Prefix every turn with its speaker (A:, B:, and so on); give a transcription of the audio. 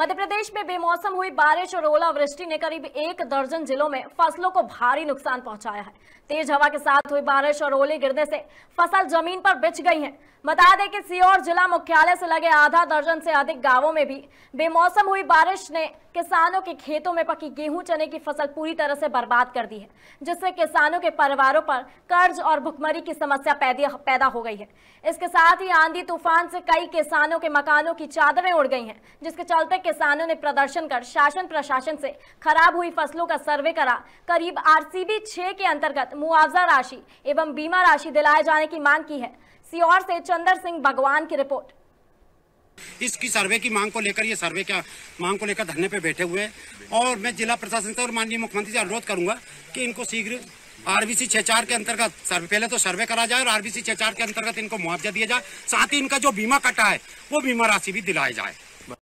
A: मध्य प्रदेश में बेमौसम हुई बारिश और ओलावृष्टि ने करीब एक दर्जन जिलों में फसलों को भारी नुकसान पहुंचाया है तेज हवा के साथ हुई बारिश और ओले गिरने से फसल जमीन पर बिछ गई है बता दें कि सीओर जिला मुख्यालय से लगे आधा दर्जन से अधिक गांवों में भी बेमौसम हुई बारिश ने किसानों के खेतों में पकी गेहूं चने की फसल पूरी तरह से बर्बाद कर दी है जिससे किसानों के परिवारों पर कर्ज और भुखमरी की समस्या पैदा हो गई है इसके साथ ही आंधी तूफान से कई किसानों के मकानों की चादरें उड़ गई हैं जिसके चलते किसानों ने प्रदर्शन कर शासन प्रशासन से खराब हुई फसलों का सर्वे करा करीब आरसीबी सी के अंतर्गत मुआवजा राशि एवं बीमा राशि दिलाए जाने की मांग की है सीओर से चंद्र सिंह भगवान की रिपोर्ट
B: इसकी सर्वे की मांग को लेकर ये सर्वे क्या मांग को लेकर धरने पे बैठे हुए और मैं जिला प्रशासन से और माननीय मुख्यमंत्री से अनुरोध करूंगा कि इनको शीघ्र आरबीसी छह चार के अंतर्गत सर्वे पहले तो सर्वे करा जाए और आरबीसी छह चार के अंतर्गत इनको मुआवजा दिया जाए साथ ही इनका जो बीमा कटा है वो बीमा राशि भी दिलाई जाए